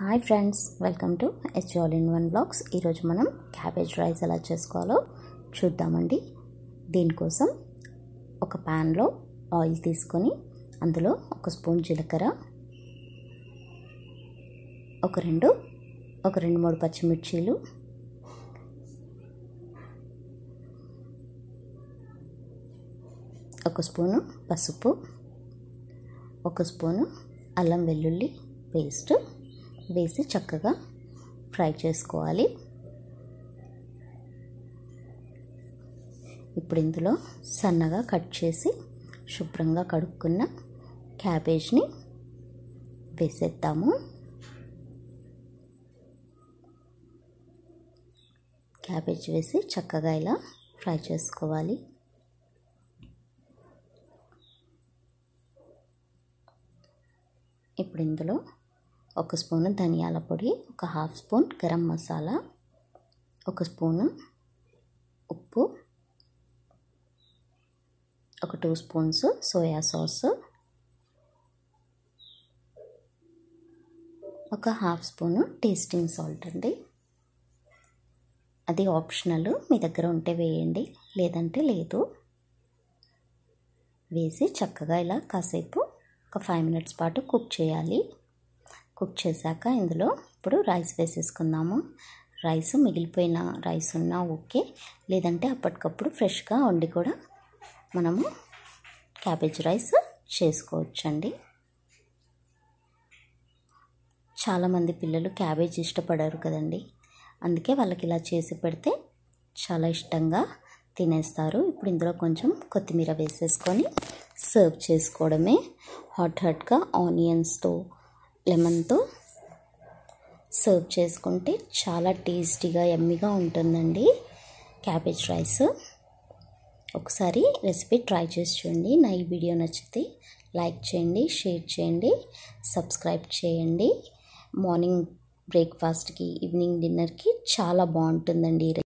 hi friends welcome to H all in one blogs ఈరోజు మనం cabbage rice ఎలా చేసుకోవాలో చూద్దామండి దీనికోసం ఒక ప్యాన్లో ఆయిల్ తీసుకొని అందులో ఒక స్పూన్ జీలకర్ర ఒక రెండు ఒక రెండు మూడు పచ్చిమిర్చీలు ఒక స్పూను పసుపు ఒక స్పూను అల్లం వెల్లుల్లి పేస్ట్ వేసి చక్కగా ఫ్రై చేసుకోవాలి ఇప్పుడు ఇందులో సన్నగా కట్ చేసి శుభ్రంగా కడుక్కున్న క్యాబేజ్ని వేసేద్దాము క్యాబేజ్ వేసి చక్కగా ఇలా ఫ్రై చేసుకోవాలి ఇప్పుడు ఇందులో ఒక స్పూను ధనియాల పొడి ఒక హాఫ్ స్పూన్ గరం మసాలా ఒక స్పూను ఉప్పు ఒక టూ స్పూన్స్ సోయా సాస్ ఒక హాఫ్ స్పూను టేస్టింగ్ సాల్ట్ అండి అది ఆప్షనల్ మీ దగ్గర ఉంటే వేయండి లేదంటే లేదు వేసి చక్కగా ఇలా కాసేపు ఒక ఫైవ్ మినిట్స్ పాటు కుక్ చేయాలి కుక్ చేశాక ఇందులో ఇప్పుడు రైస్ వేసేసుకుందాము రైస్ మిగిలిపోయిన రైస్ ఉన్నా ఓకే లేదంటే అప్పటికప్పుడు ఫ్రెష్గా వండి కూడా మనము క్యాబేజ్ రైస్ చేసుకోవచ్చండి చాలామంది పిల్లలు క్యాబేజ్ ఇష్టపడరు కదండి అందుకే వాళ్ళకి ఇలా చేసి పెడితే చాలా ఇష్టంగా తినేస్తారు ఇప్పుడు ఇందులో కొంచెం కొత్తిమీర వేసేసుకొని సర్వ్ చేసుకోవడమే హాట్ హాట్గా ఆనియన్స్తో లెమన్తో సర్వ్ చేసుకుంటే చాలా టేస్టీగా ఎమ్మిగా ఉంటుందండి క్యాబేజ్ రైస్ ఒకసారి రెసిపీ ట్రై చేసి చూడండి నా ఈ వీడియో నచ్చితే లైక్ చేయండి షేర్ చేయండి సబ్స్క్రైబ్ చేయండి మార్నింగ్ బ్రేక్ఫాస్ట్కి ఈవినింగ్ డిన్నర్కి చాలా బాగుంటుందండి